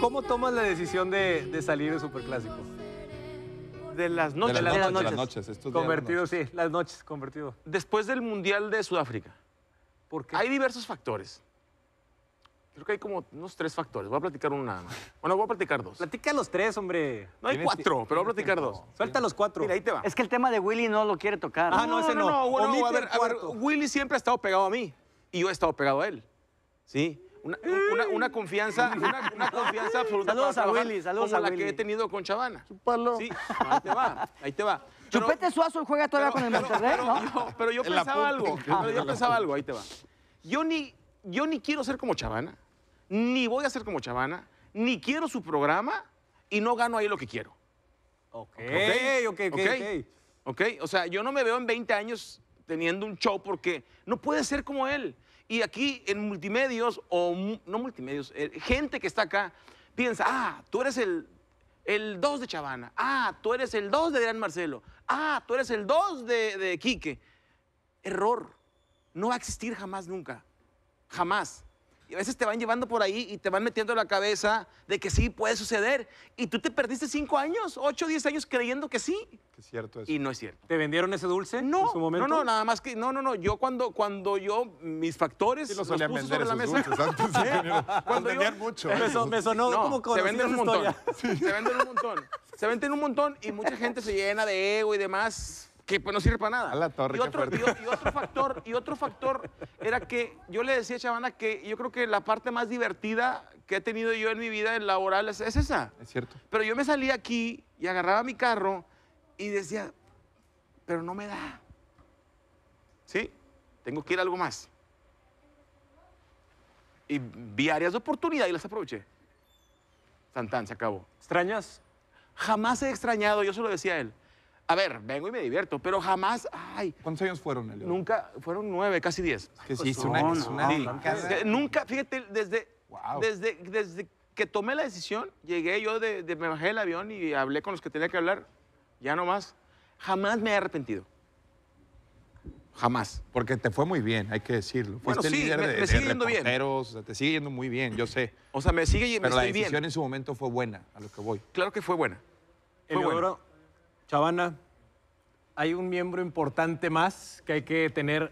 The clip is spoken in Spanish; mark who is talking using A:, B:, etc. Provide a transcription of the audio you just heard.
A: ¿Cómo tomas la decisión de, de salir de superclásico? De las noches. De las, noches. convertido, sí, las noches, convertido. Después del Mundial de Sudáfrica. ¿Por qué? Hay diversos factores. Creo que hay como unos tres factores. Voy a platicar uno nada más. Bueno, voy a platicar dos. Platica los tres, hombre. No hay cuatro, pero voy a platicar dos. Suelta los cuatro. Mira, ahí te va. Es que el tema de Willy no lo quiere tocar. Ah, no, ese no. No, no, Willy siempre ha estado pegado a mí y yo he estado pegado a él. ¿Sí? Una, confianza, una, confianza absoluta. Saludos a Willy, saludos como a la que he tenido con Chavana. Sí, ahí te va, ahí te va. Chupete Suazo juega todavía con el Monterrey, ¿eh? ¿no? pero yo pensaba algo, pero yo pensaba algo, ahí te va. Yo ni, yo ni quiero ser como Chavana, ni voy a ser como Chavana, ni quiero su programa y no gano ahí lo que quiero. Ok, ok, ok, ok. okay. okay. o sea, yo no me veo en 20 años teniendo un show porque no puede ser como él. Y aquí en multimedios, o no multimedios, eh, gente que está acá piensa, ah, tú eres el, el 2 de Chavana, ah, tú eres el 2 de Adrián Marcelo, ah, tú eres el 2 de, de Quique. Error. No va a existir jamás nunca. Jamás. Y a veces te van llevando por ahí y te van metiendo en la cabeza de que sí puede suceder. Y tú te perdiste cinco años, ocho, diez años creyendo que sí. cierto Y no es cierto. ¿Te vendieron ese dulce? No, no, no, nada más que. No, no, no. Yo cuando, cuando yo, mis factores. los, puse la mesa. Antes cuando yo, mucho. Me, sonó como Se venden un montón. Se venden un montón. Se venden un montón y mucha gente se llena de ego y demás que pues, no sirve para nada. la y, otro, factor, y otro factor era que yo le decía a Chavana que yo creo que la parte más divertida que he tenido yo en mi vida laboral es, es esa. Es cierto. Pero yo me salía aquí y agarraba mi carro y decía, pero no me da. ¿Sí? Tengo que ir a algo más. Y vi áreas de oportunidad y las aproveché. Santán, se acabó. ¿Extrañas? Jamás he extrañado, yo se lo decía a él a ver, vengo y me divierto, pero jamás, ay. ¿Cuántos años fueron, Nunca, fueron nueve, casi diez. Que sí, pues es una, eh, Nunca, fíjate, desde, desde, desde que tomé la decisión, llegué yo, de, me bajé del avión y hablé con los que tenía que hablar, ya no más, jamás me he arrepentido. Jamás. Porque te fue muy bien, hay que decirlo. Fuiste el líder de, sigue yendo O te sigue yendo muy bien, yo sé. O sea, me sigue yendo bien. Pero la decisión en su momento fue buena, a lo que voy. Claro que fue buena. Fue Chavana, hay un miembro importante más que hay que tener